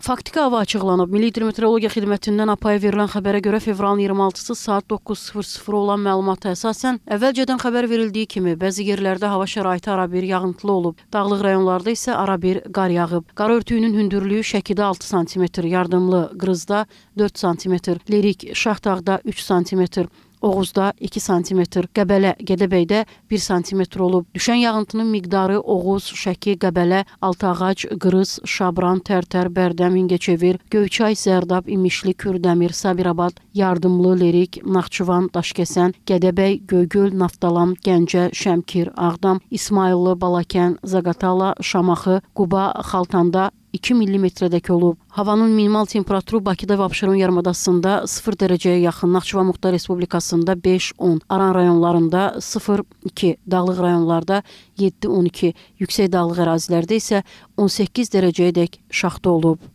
Faktiki hava açıqlanıb. Milli Hidrometeorologiya Xidmətindən APAya verilən xəbərə görə fevralın 26-sı saat 9:00 olan məlumata əsasən əvvəlcədən xəbər verildiyi kimi bəzi yerlərdə hava şəraiti arabir yağıntılı olub. Dağlıq rayonlarda isə arabir qar yağıb. Qar örtüyünün hündürlüyü Şəkidə 6 sm, Yardımlı, Qrızda 4 sm, Lerik, Şahdağda 3 sm, Oğuzda 2 sm, Qəbələ, Gədəbəydə 1 sm olub. Düşən yağıntının miqdarı Oğuz, Şəki, Qəbələ, Altağac, Qırız, Şabran, Tərtər, Bərdəm, İngəçevir, Göyçay, Zərdab, İmişli, Kürdəmir, Sabirabad, Yardımlı, Lerik, Naxçıvan, Daşkəsən, Gədəbəy, Göygöl, Naftalan, Gəncə, Şəmkir, Ağdam, İsmayıllı, Balakən, Zaqatala, Şamaxı, Quba, Xaltanda, 2 millimetrədək olub. Havanın minimal temperaturu Bakıda və Abşeron yarımadasında 0 dərəcəyə yaxın, Naxçıvan Muxtar Respublikasında 5-10, Aran rayonlarında 0-2, dağlıq rayonlarda 7-12, yüksək dağlıq ərazilərdə isə 18 dərəcəyədək şaxta olub.